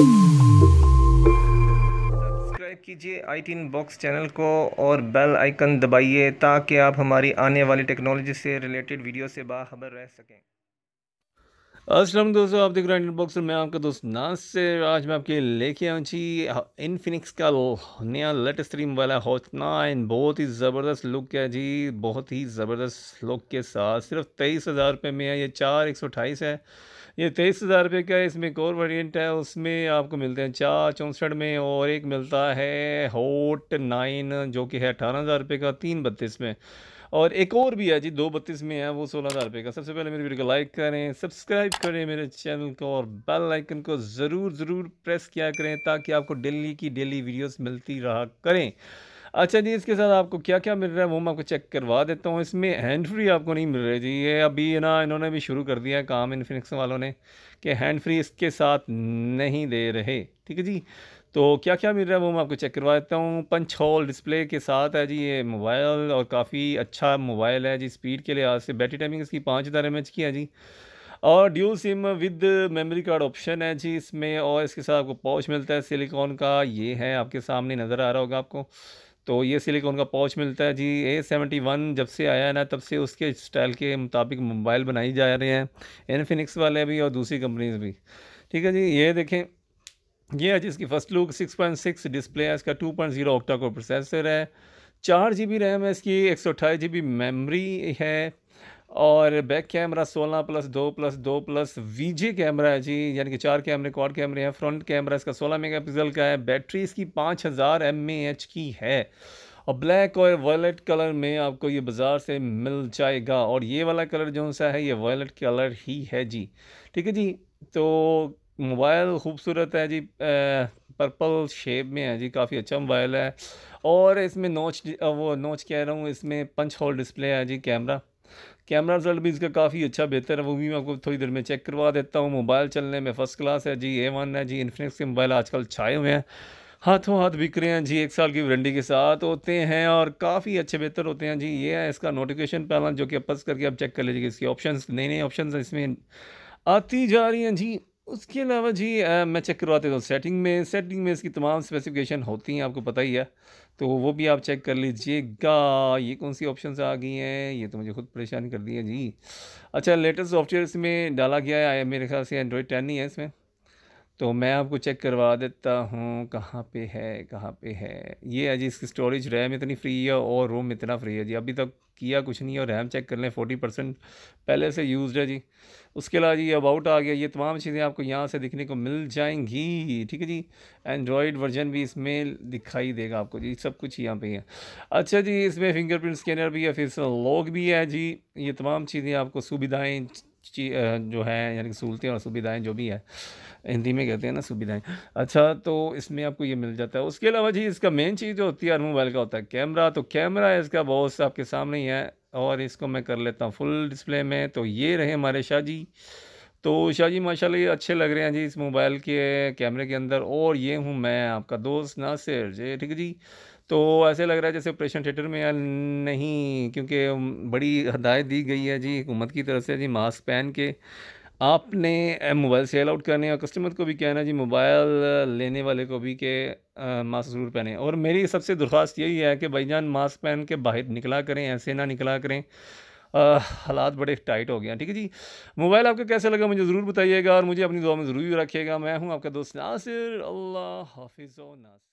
subscribe कीजिए आई tin box channel को और बेल आइकन दबाइए ताकि आप हमारी आने वाली टेक्नोलॉजी से रिलेटेड वीडियो से बाखबर रह सकें असलम दोस्तों आप देख रहे हैं बॉक्सर मैं आपका दोस्त नाज से आज मैं आपके लेके आऊँ जी इनफिनिक्स हाँ, का नया लेटेस्ट स्ट्रीम वाला हॉट नाइन बहुत ही ज़बरदस्त लुक है जी बहुत ही ज़बरदस्त लुक के साथ सिर्फ तेईस हज़ार रुपये में है ये चार एक सौ अट्ठाईस है ये तेईस हज़ार रुपये का है इसमें एक और वेरियंट है उसमें आपको मिलते हैं चार चौंसठ में और एक मिलता है हॉट नाइन जो कि है अठारह हज़ार रुपये का तीन बत्तीस में और एक और भी है जी दो बत्तीस में है वो सोलह हज़ार रुपये का सबसे पहले मेरे वीडियो को लाइक करें सब्सक्राइब करें मेरे चैनल को और बेल लाइकन को ज़रूर ज़रूर प्रेस किया करें ताकि आपको डेली की डेली वीडियोज़ मिलती रहा करें अच्छा जी इसके साथ आपको क्या क्या मिल रहा है वो मैं आपको चेक करवा देता हूँ इसमें हैंड फ्री आपको नहीं मिल रहा जी ये अभी ना इन्होंने भी शुरू कर दिया काम इन्फिनिक्स वालों ने कि हैंड फ्री इसके साथ नहीं दे रहे ठीक है जी तो क्या क्या मिल रहा है वो मैं आपको चेक करवा देता हूँ पंच होल डिस्प्ले के साथ है जी ये मोबाइल और काफ़ी अच्छा मोबाइल है जी स्पीड के लिहाज से बैटरी टाइमिंग इसकी पाँच हज़ार एम की है जी और dual SIM with memory card option है जी इसमें और इसके साथ आपको पाउच मिलता है सिलिकॉन का ये है आपके सामने नज़र आ रहा होगा आपको तो ये सिलिकॉन का पाउच मिलता है जी ए सेवेंटी वन जब से आया है ना तब से उसके स्टाइल के मुताबिक मोबाइल बनाई जा रहे हैं इनफिनिक्स वाले भी और दूसरी कंपनीज भी ठीक है जी ये देखें ये है जिसकी फर्स्ट लुक 6.6 डिस्प्ले है इसका 2.0 ऑक्टा को प्रोसेसर है चार जी बी रैम है इसकी एक सौ अट्ठाईस जी बी मेमरी है और बैक कैमरा 16 प्लस दो प्लस दो प्लस वीजे कैमरा है जी यानी कि चार कैमरे क्वाड कैमरे हैं फ्रंट कैमरा इसका 16 मेगापिक्सल का है बैटरी इसकी 5000 हज़ार की है और ब्लैक और वॉयलेट कलर में आपको ये बाज़ार से मिल जाएगा और ये वाला कलर जो सा है ये वॉयलेट कलर ही है जी ठीक है जी तो मोबाइल खूबसूरत है जी पर्पल शेप में है जी काफ़ी अच्छा मोबाइल है और इसमें नोच वो नोच कह रहा हूँ इसमें पंच होल डिस्प्ले है जी कैमरा कैमरा रिजल्ट भी इसका काफ़ी अच्छा बेहतर है वो भी मैं आपको थोड़ी देर में चेक करवा देता हूँ मोबाइल चलने में फ़र्स्ट क्लास है जी ए वन है जी इन्फिनिक्स के मोबाइल आजकल छाए हुए हैं हाथों हाथ बिक रहे हैं जी एक साल की वारंटी के साथ होते हैं और काफ़ी अच्छे बेहतर होते हैं जी ये है इसका नोटिफिकेशन पैनल जो कि आप पस करके आप चेक कर लीजिए इसके ऑप्शन नए नए ऑप्शन इसमें आती जा रही हैं जी उसके अलावा जी आ, मैं चेक करवाते हूँ सेटिंग तो में सेटिंग में इसकी तमाम स्पेसिफिकेशन होती हैं आपको पता ही है तो वो भी आप चेक कर लीजिएगा ये कौन सी ऑप्शन आ गई हैं ये तो मुझे खुद परेशान कर दिया जी अच्छा लेटेस्ट सॉफ्टवेयर इसमें डाला गया है मेरे ख्याल से एंड्रॉयड टेन ही है इसमें तो मैं आपको चेक करवा देता हूँ कहाँ पे है कहाँ पे है ये है जी इसकी स्टोरेज रैम इतनी फ्री है और रोम इतना फ्री है जी अभी तक किया कुछ नहीं है और रैम चेक कर लें फोर्टी परसेंट पहले से यूज है जी उसके अलावा जी अबाउट आ गया ये तमाम चीज़ें आपको यहाँ से दिखने को मिल जाएंगी ठीक है जी एंड्रॉयड वर्जन भी इसमें दिखाई देगा आपको जी सब कुछ यहाँ पे है अच्छा जी इसमें फिंगरप्रिंट स्कैनर भी है फिर लॉग भी है जी ये तमाम चीज़ें आपको सुविधाएँ जो है यानी कि सहूलतें और सुविधाएं जो भी है हिंदी में कहते हैं ना सुविधाएं अच्छा तो इसमें आपको ये मिल जाता है उसके अलावा जी इसका मेन चीज़ जो होती है हर मोबाइल का होता है कैमरा तो कैमरा इसका बहुत आपके सामने ही है और इसको मैं कर लेता हूँ फुल डिस्प्ले में तो ये रहे हमारे शाह जी तो शाह जी माशाल्लाह ये अच्छे लग रहे हैं जी इस मोबाइल के कैमरे के अंदर और ये हूँ मैं आपका दोस्त नासिर जी ठीक है जी तो ऐसे लग रहा है जैसे ऑपरेशन थिएटर में या नहीं क्योंकि बड़ी हदायत दी गई है जी हुकूमत की तरफ से जी मास्क पहन के आपने मोबाइल सेल आउट करने और कस्टमर को भी कहना जी मोबाइल लेने वाले को भी के मास्क ज़रूर पहने और मेरी सबसे दरख्वास्त यही है कि जान मास्क पहन के बाहर निकला करें ऐसे ना निकला करें हालात बड़े टाइट हो गए हैं ठीक है जी मोबाइल आपको कैसे लगा मुझे ज़रूर बताइएगा और मुझे अपनी दुआ में ज़रूर रखिएगा मैं हूँ आपका दोस्त नासिर अल्लाह हाफिज़ नासिर